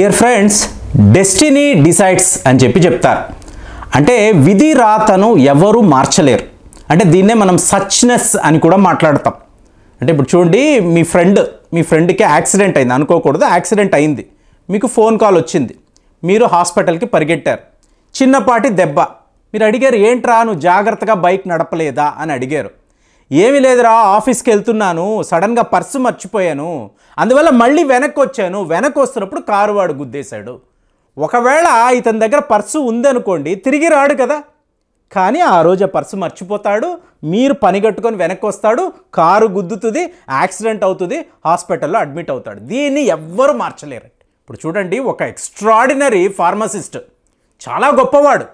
dear friends destiny decides అని చెప్పి చెప్తారు అంటే విధి రాతను ఎవరు మార్చలేరు అంటే దీన్నే మనం సచ్నెస్ అని కూడా మాట్లాడతాం అంటే ఇప్పుడు చూడండి మీ ఫ్రెండ్ మీ ఫ్రెండ్కి యాక్సిడెంట్ అయింది అనుకోకూడదు యాక్సిడెంట్ అయింది మీకు ఫోన్ కాల్ వచ్చింది మీరు హాస్పిటల్కి పరిగెట్టారు చిన్నపాటి దెబ్బ మీరు అడిగారు ఏంట్రా నువ్వు జాగ్రత్తగా బైక్ నడపలేదా అని అడిగారు ఏమీ లేదురా ఆఫీస్కి వెళ్తున్నాను సడన్గా పర్సు మర్చిపోయాను అందువల్ల మళ్ళీ వెనక్కి వచ్చాను వెనక్కి వస్తున్నప్పుడు కారు వాడు గుద్దేశాడు ఒకవేళ ఇతని దగ్గర పర్సు ఉందనుకోండి తిరిగి రాడు కదా కానీ ఆ రోజు పర్సు మర్చిపోతాడు మీరు పని కట్టుకొని వెనక్కి వస్తాడు కారు గుద్దుతుంది యాక్సిడెంట్ అవుతుంది హాస్పిటల్లో అడ్మిట్ అవుతాడు దీన్ని ఎవ్వరూ మార్చలేరు ఇప్పుడు చూడండి ఒక ఎక్స్ట్రాడినరీ ఫార్మసిస్ట్ చాలా గొప్పవాడు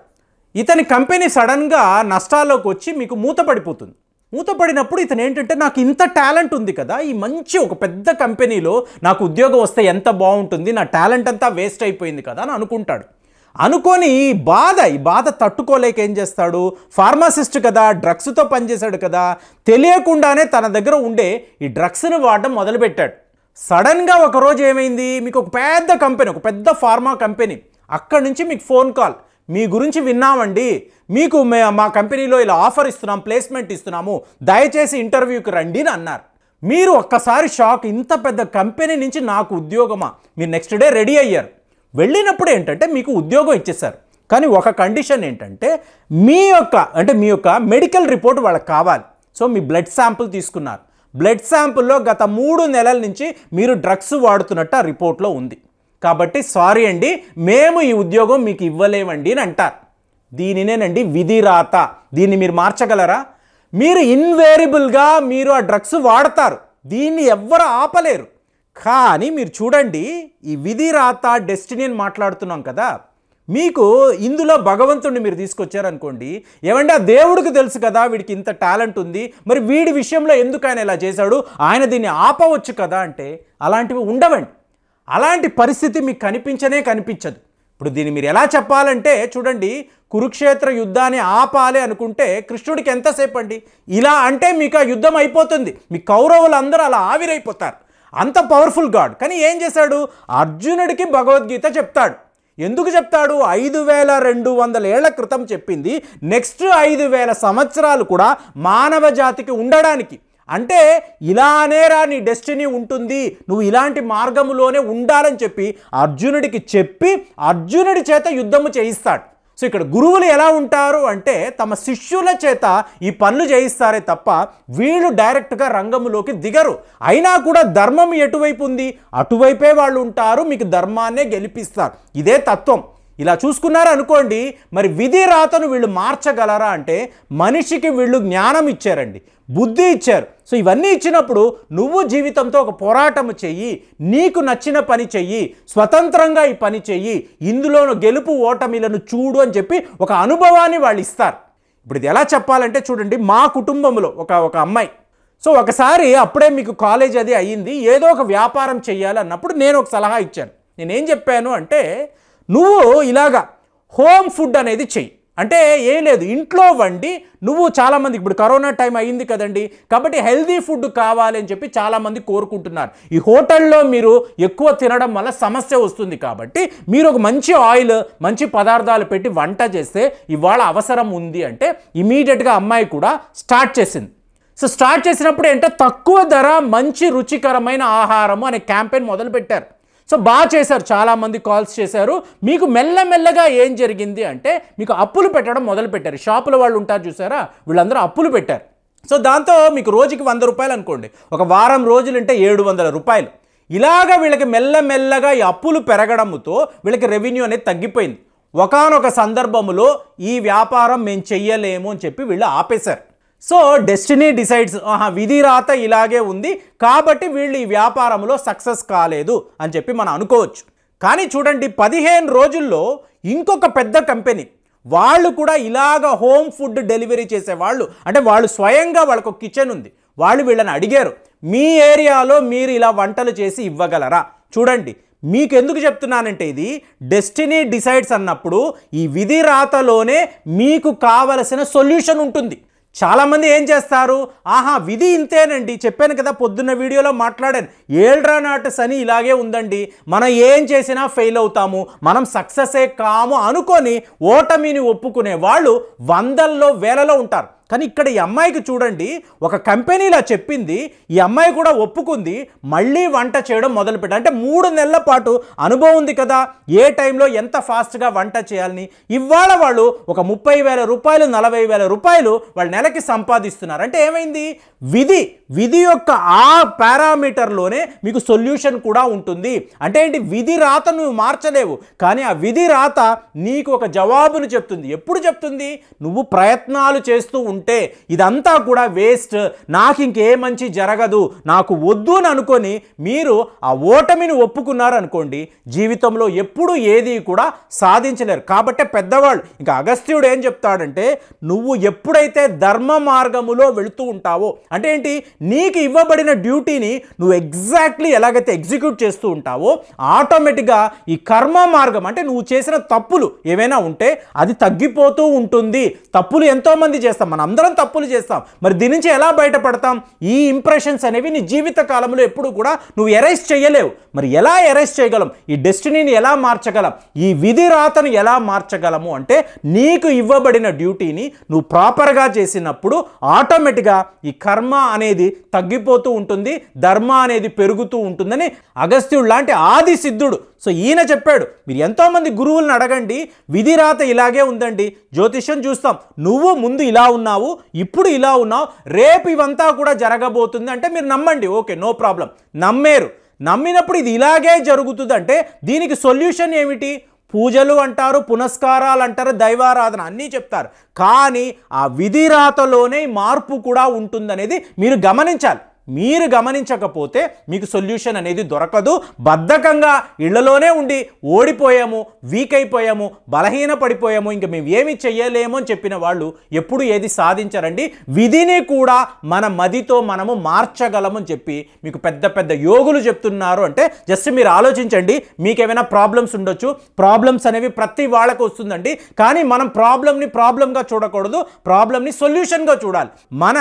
ఇతని కంపెనీ సడన్గా నష్టాల్లోకి వచ్చి మీకు మూత పడిపోతుంది మూతపడినప్పుడు ఇతను ఏంటంటే నాకు ఇంత టాలెంట్ ఉంది కదా ఈ మంచి ఒక పెద్ద కంపెనీలో నాకు ఉద్యోగం వస్తే ఎంత బాగుంటుంది నా టాలెంట్ అంతా వేస్ట్ అయిపోయింది కదా అని అనుకుంటాడు అనుకొని ఈ బాధ ఈ బాధ తట్టుకోలేక ఏం చేస్తాడు ఫార్మాసిస్ట్ కదా డ్రగ్స్తో పనిచేశాడు కదా తెలియకుండానే తన దగ్గర ఉండే ఈ డ్రగ్స్ను వాడడం మొదలుపెట్టాడు సడన్గా ఒకరోజు ఏమైంది మీకు ఒక పెద్ద కంపెనీ ఒక పెద్ద ఫార్మా కంపెనీ అక్కడి నుంచి మీకు ఫోన్ కాల్ మీ గురించి విన్నామండి మీకు మా కంపెనీలో ఇలా ఆఫర్ ఇస్తున్నాం ప్లేస్మెంట్ ఇస్తున్నాము దయచేసి ఇంటర్వ్యూకి రండి అని అన్నారు మీరు ఒక్కసారి షాక్ ఇంత పెద్ద కంపెనీ నుంచి నాకు ఉద్యోగమా మీరు నెక్స్ట్ డే రెడీ అయ్యారు వెళ్ళినప్పుడు ఏంటంటే మీకు ఉద్యోగం ఇచ్చేశారు కానీ ఒక కండిషన్ ఏంటంటే మీ యొక్క అంటే మీ యొక్క మెడికల్ రిపోర్ట్ వాళ్ళకి కావాలి సో మీ బ్లడ్ శాంపుల్ తీసుకున్నారు బ్లడ్ శాంపుల్లో గత మూడు నెలల నుంచి మీరు డ్రగ్స్ వాడుతున్నట్టు ఆ రిపోర్ట్లో ఉంది కాబట్టి సారీ అండి మేము ఈ ఉద్యోగం మీకు ఇవ్వలేమండి అని అంటారు దీనినేనండి విధి రాత దీన్ని మీరు మార్చగలరా మీరు ఇన్వేరిబుల్గా మీరు ఆ డ్రగ్స్ వాడతారు దీన్ని ఎవ్వరు ఆపలేరు కానీ మీరు చూడండి ఈ విధి రాత డెస్టినీ అని మాట్లాడుతున్నాం కదా మీకు ఇందులో భగవంతుడిని మీరు తీసుకొచ్చారనుకోండి ఏమంటే ఆ దేవుడికి తెలుసు కదా వీడికి ఇంత టాలెంట్ ఉంది మరి వీడి విషయంలో ఎందుకు ఆయన ఇలా చేశాడు ఆయన దీన్ని ఆపవచ్చు కదా అంటే అలాంటివి ఉండవండి అలాంటి పరిస్థితి మీకు కనిపించనే కనిపించదు ఇప్పుడు దీన్ని మీరు ఎలా చెప్పాలంటే చూడండి కురుక్షేత్ర యుద్ధాన్ని ఆపాలి అనుకుంటే కృష్ణుడికి ఎంతసేపు అండి ఇలా అంటే మీకు ఆ యుద్ధం అయిపోతుంది మీ కౌరవులు అందరూ అలా ఆవిరైపోతారు అంత పవర్ఫుల్ గాడ్ కానీ ఏం చేశాడు అర్జునుడికి భగవద్గీత చెప్తాడు ఎందుకు చెప్తాడు ఐదు వేల రెండు వందల ఏళ్ల క్రితం చెప్పింది నెక్స్ట్ ఐదు వేల సంవత్సరాలు కూడా మానవ జాతికి ఉండడానికి అంటే అనేరా నీ డెస్టినీ ఉంటుంది నువ్వు ఇలాంటి మార్గములోనే ఉండాలని చెప్పి అర్జునుడికి చెప్పి అర్జునుడి చేత యుద్ధము చేయిస్తాడు సో ఇక్కడ గురువులు ఎలా ఉంటారు అంటే తమ శిష్యుల చేత ఈ పనులు చేయిస్తారే తప్ప వీళ్ళు డైరెక్ట్గా రంగంలోకి దిగరు అయినా కూడా ధర్మం ఎటువైపు ఉంది అటువైపే వాళ్ళు ఉంటారు మీకు ధర్మాన్నే గెలిపిస్తారు ఇదే తత్వం ఇలా చూసుకున్నారు అనుకోండి మరి విధి రాతను వీళ్ళు మార్చగలరా అంటే మనిషికి వీళ్ళు జ్ఞానం ఇచ్చారండి బుద్ధి ఇచ్చారు సో ఇవన్నీ ఇచ్చినప్పుడు నువ్వు జీవితంతో ఒక పోరాటం చెయ్యి నీకు నచ్చిన పని చెయ్యి స్వతంత్రంగా ఈ పని చెయ్యి ఇందులో గెలుపు ఓటమిలను చూడు అని చెప్పి ఒక అనుభవాన్ని వాళ్ళు ఇస్తారు ఇప్పుడు ఇది ఎలా చెప్పాలంటే చూడండి మా కుటుంబంలో ఒక ఒక అమ్మాయి సో ఒకసారి అప్పుడే మీకు కాలేజ్ అది అయ్యింది ఏదో ఒక వ్యాపారం చేయాలన్నప్పుడు నేను ఒక సలహా ఇచ్చాను నేనేం చెప్పాను అంటే నువ్వు ఇలాగా హోమ్ ఫుడ్ అనేది చెయ్యి అంటే ఏం లేదు ఇంట్లో వండి నువ్వు చాలామంది ఇప్పుడు కరోనా టైం అయింది కదండి కాబట్టి హెల్దీ ఫుడ్ కావాలి అని చెప్పి చాలామంది కోరుకుంటున్నారు ఈ హోటల్లో మీరు ఎక్కువ తినడం వల్ల సమస్య వస్తుంది కాబట్టి మీరు ఒక మంచి ఆయిల్ మంచి పదార్థాలు పెట్టి వంట చేస్తే ఇవాళ అవసరం ఉంది అంటే ఇమీడియట్గా అమ్మాయి కూడా స్టార్ట్ చేసింది సో స్టార్ట్ చేసినప్పుడు ఏంటంటే తక్కువ ధర మంచి రుచికరమైన ఆహారము అనే క్యాంపెయిన్ మొదలుపెట్టారు సో బాగా చేశారు చాలామంది కాల్స్ చేశారు మీకు మెల్లమెల్లగా ఏం జరిగింది అంటే మీకు అప్పులు పెట్టడం మొదలుపెట్టారు షాపుల వాళ్ళు ఉంటారు చూసారా వీళ్ళందరూ అప్పులు పెట్టారు సో దాంతో మీకు రోజుకి వంద రూపాయలు అనుకోండి ఒక వారం రోజులు ఉంటే ఏడు వందల రూపాయలు ఇలాగ వీళ్ళకి మెల్లమెల్లగా ఈ అప్పులు పెరగడంతో వీళ్ళకి రెవెన్యూ అనేది తగ్గిపోయింది ఒకనొక సందర్భంలో ఈ వ్యాపారం మేము చెయ్యలేము అని చెప్పి వీళ్ళు ఆపేశారు సో డెస్టినీ డిసైడ్స్ ఆహా విధి రాత ఇలాగే ఉంది కాబట్టి వీళ్ళు ఈ వ్యాపారంలో సక్సెస్ కాలేదు అని చెప్పి మనం అనుకోవచ్చు కానీ చూడండి పదిహేను రోజుల్లో ఇంకొక పెద్ద కంపెనీ వాళ్ళు కూడా ఇలాగ హోమ్ ఫుడ్ డెలివరీ చేసేవాళ్ళు అంటే వాళ్ళు స్వయంగా వాళ్ళకు కిచెన్ ఉంది వాళ్ళు వీళ్ళని అడిగారు మీ ఏరియాలో మీరు ఇలా వంటలు చేసి ఇవ్వగలరా చూడండి మీకు ఎందుకు చెప్తున్నానంటే ఇది డెస్టినీ డిసైడ్స్ అన్నప్పుడు ఈ విధి రాతలోనే మీకు కావలసిన సొల్యూషన్ ఉంటుంది చాలామంది ఏం చేస్తారు ఆహా విధి ఇంతేనండి చెప్పాను కదా పొద్దున్న వీడియోలో మాట్లాడాను ఏళ్ళరా నాట సని ఇలాగే ఉందండి మనం ఏం చేసినా ఫెయిల్ అవుతాము మనం సక్సెసే కాము అనుకొని ఓటమిని ఒప్పుకునే వాళ్ళు వందల్లో వేలలో ఉంటారు కానీ ఇక్కడ ఈ అమ్మాయికి చూడండి ఒక కంపెనీలా చెప్పింది ఈ అమ్మాయి కూడా ఒప్పుకుంది మళ్ళీ వంట చేయడం మొదలుపెట్ట అంటే మూడు నెలల పాటు అనుభవం ఉంది కదా ఏ టైంలో ఎంత ఫాస్ట్గా వంట చేయాలని ఇవాళ వాళ్ళు ఒక ముప్పై వేల రూపాయలు నలభై వేల రూపాయలు వాళ్ళు నెలకి సంపాదిస్తున్నారు అంటే ఏమైంది విధి విధి యొక్క ఆ పారామీటర్లోనే మీకు సొల్యూషన్ కూడా ఉంటుంది అంటే ఏంటి విధి రాత నువ్వు మార్చలేవు కానీ ఆ విధి రాత నీకు ఒక జవాబును చెప్తుంది ఎప్పుడు చెప్తుంది నువ్వు ప్రయత్నాలు చేస్తూ ఉంటే ఇదంతా కూడా వేస్ట్ నాకు ఇంకే మంచి జరగదు నాకు వద్దు అని అనుకొని మీరు ఆ ఓటమిని ఒప్పుకున్నారనుకోండి జీవితంలో ఎప్పుడు ఏది కూడా సాధించలేరు కాబట్టే పెద్దవాళ్ళు ఇంకా అగస్త్యుడు ఏం చెప్తాడంటే నువ్వు ఎప్పుడైతే ధర్మ మార్గములో వెళుతూ ఉంటావో అంటే ఏంటి నీకు ఇవ్వబడిన డ్యూటీని నువ్వు ఎగ్జాక్ట్లీ ఎలాగైతే ఎగ్జిక్యూట్ చేస్తూ ఉంటావో ఆటోమేటిక్గా ఈ కర్మ మార్గం అంటే నువ్వు చేసిన తప్పులు ఏవైనా ఉంటే అది తగ్గిపోతూ ఉంటుంది తప్పులు ఎంతోమంది చేస్తాం మన అందరం తప్పులు చేస్తాం మరి దీని నుంచి ఎలా బయటపడతాం ఈ ఇంప్రెషన్స్ అనేవి నీ జీవిత కాలంలో ఎప్పుడు కూడా నువ్వు ఎరైజ్ చేయలేవు మరి ఎలా ఎరైజ్ చేయగలం ఈ డెస్టినీని ఎలా మార్చగలం ఈ విధి రాతను ఎలా మార్చగలము అంటే నీకు ఇవ్వబడిన డ్యూటీని నువ్వు ప్రాపర్గా చేసినప్పుడు ఆటోమేటిక్గా ఈ కర్మ అనేది తగ్గిపోతూ ఉంటుంది ధర్మ అనేది పెరుగుతూ ఉంటుందని అగస్త్యుడు లాంటి ఆది సిద్ధుడు సో ఈయన చెప్పాడు మీరు ఎంతోమంది గురువులను అడగండి విధి రాత ఇలాగే ఉందండి జ్యోతిష్యం చూస్తాం నువ్వు ముందు ఇలా ఉన్నావు ఇప్పుడు ఇలా ఉన్నావు రేపు ఇవంతా కూడా జరగబోతుంది అంటే మీరు నమ్మండి ఓకే నో ప్రాబ్లం నమ్మేరు నమ్మినప్పుడు ఇది ఇలాగే జరుగుతుంది అంటే దీనికి సొల్యూషన్ ఏమిటి పూజలు అంటారు పునస్కారాలు అంటారు దైవారాధన అన్నీ చెప్తారు కానీ ఆ విధిరాతలోనే మార్పు కూడా ఉంటుందనేది మీరు గమనించాలి మీరు గమనించకపోతే మీకు సొల్యూషన్ అనేది దొరకదు బద్ధకంగా ఇళ్లలోనే ఉండి ఓడిపోయాము వీక్ అయిపోయాము బలహీన పడిపోయాము ఇంకా మేము ఏమి చెయ్యలేము అని చెప్పిన వాళ్ళు ఎప్పుడు ఏది సాధించరండి విధిని కూడా మన మదితో మనము మార్చగలము అని చెప్పి మీకు పెద్ద పెద్ద యోగులు చెప్తున్నారు అంటే జస్ట్ మీరు ఆలోచించండి మీకు ఏమైనా ప్రాబ్లమ్స్ ఉండొచ్చు ప్రాబ్లమ్స్ అనేవి ప్రతి వాళ్ళకు వస్తుందండి కానీ మనం ప్రాబ్లమ్ని ప్రాబ్లంగా చూడకూడదు ప్రాబ్లమ్ని సొల్యూషన్గా చూడాలి మన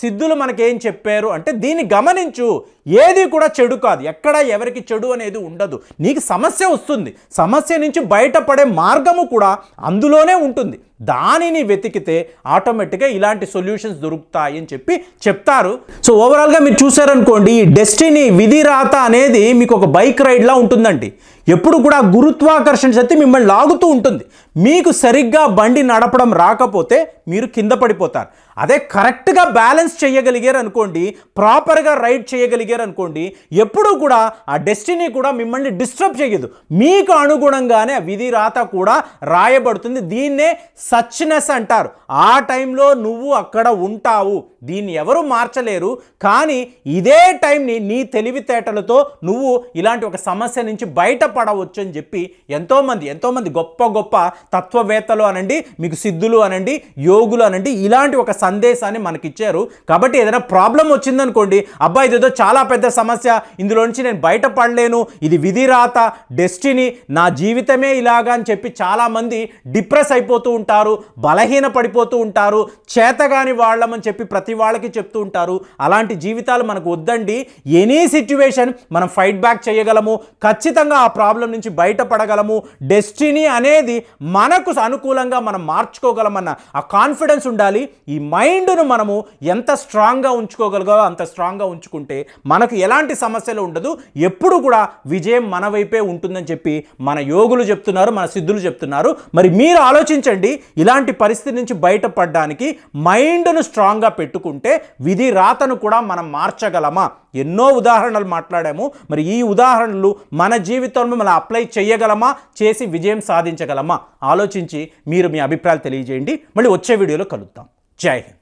సిద్ధులు మనకేం చెప్పారు అంటే దీని దీన్ని గమనించు ఏది కూడా చెడు కాదు ఎక్కడ ఎవరికి చెడు అనేది ఉండదు నీకు సమస్య వస్తుంది సమస్య నుంచి బయటపడే మార్గము కూడా అందులోనే ఉంటుంది దానిని వెతికితే ఆటోమేటిక్గా ఇలాంటి సొల్యూషన్స్ దొరుకుతాయి అని చెప్పి చెప్తారు సో ఓవరాల్గా మీరు చూసారనుకోండి ఈ డెస్టినీ విధి రాత అనేది మీకు ఒక బైక్ రైడ్లా ఉంటుందండి ఎప్పుడు కూడా గురుత్వాకర్షణ శక్తి మిమ్మల్ని లాగుతూ ఉంటుంది మీకు సరిగ్గా బండి నడపడం రాకపోతే మీరు కింద పడిపోతారు అదే కరెక్ట్గా బ్యాలెన్స్ చేయగలిగారు అనుకోండి ప్రాపర్గా రైడ్ చేయగలిగారు ఎదిగారు అనుకోండి ఎప్పుడూ కూడా ఆ డెస్టినీ కూడా మిమ్మల్ని డిస్టర్బ్ చేయదు మీకు అనుగుణంగానే విధి రాత కూడా రాయబడుతుంది దీన్నే సచ్నెస్ అంటారు ఆ టైంలో నువ్వు అక్కడ ఉంటావు దీన్ని ఎవరు మార్చలేరు కానీ ఇదే టైంని నీ తెలివితేటలతో నువ్వు ఇలాంటి ఒక సమస్య నుంచి బయటపడవచ్చు అని చెప్పి ఎంతోమంది ఎంతోమంది గొప్ప గొప్ప తత్వవేత్తలు అనండి మీకు సిద్ధులు అనండి యోగులు అనండి ఇలాంటి ఒక సందేశాన్ని మనకిచ్చారు కాబట్టి ఏదైనా ప్రాబ్లం వచ్చిందనుకోండి అబ్బాయి ఇదేదో చాలా పెద్ద సమస్య ఇందులో నుంచి నేను బయటపడలేను ఇది విధిరాత డెస్టినీ నా జీవితమే ఇలాగా అని చెప్పి చాలామంది డిప్రెస్ అయిపోతూ ఉంటారు బలహీన పడిపోతూ ఉంటారు చేతగాని వాళ్ళమని చెప్పి ప్రతి ప్రతి వాళ్ళకి చెప్తూ ఉంటారు అలాంటి జీవితాలు మనకు వద్దండి ఎనీ సిచ్యువేషన్ మనం ఫైట్ బ్యాక్ చేయగలము ఖచ్చితంగా ఆ ప్రాబ్లం నుంచి బయటపడగలము డెస్టినీ అనేది మనకు అనుకూలంగా మనం మార్చుకోగలమన్న ఆ కాన్ఫిడెన్స్ ఉండాలి ఈ మైండ్ను మనము ఎంత స్ట్రాంగ్గా ఉంచుకోగలగో అంత స్ట్రాంగ్గా ఉంచుకుంటే మనకు ఎలాంటి సమస్యలు ఉండదు ఎప్పుడు కూడా విజయం మన వైపే ఉంటుందని చెప్పి మన యోగులు చెప్తున్నారు మన సిద్ధులు చెప్తున్నారు మరి మీరు ఆలోచించండి ఇలాంటి పరిస్థితి నుంచి బయటపడడానికి మైండ్ను స్ట్రాంగ్గా పెట్టు ఎదుర్కొంటే విధి రాతను కూడా మనం మార్చగలమా ఎన్నో ఉదాహరణలు మాట్లాడాము మరి ఈ ఉదాహరణలు మన జీవితంలో మనం అప్లై చేయగలమా చేసి విజయం సాధించగలమా ఆలోచించి మీరు మీ అభిప్రాయాలు తెలియజేయండి మళ్ళీ వచ్చే వీడియోలో కలుద్దాం జై హింద్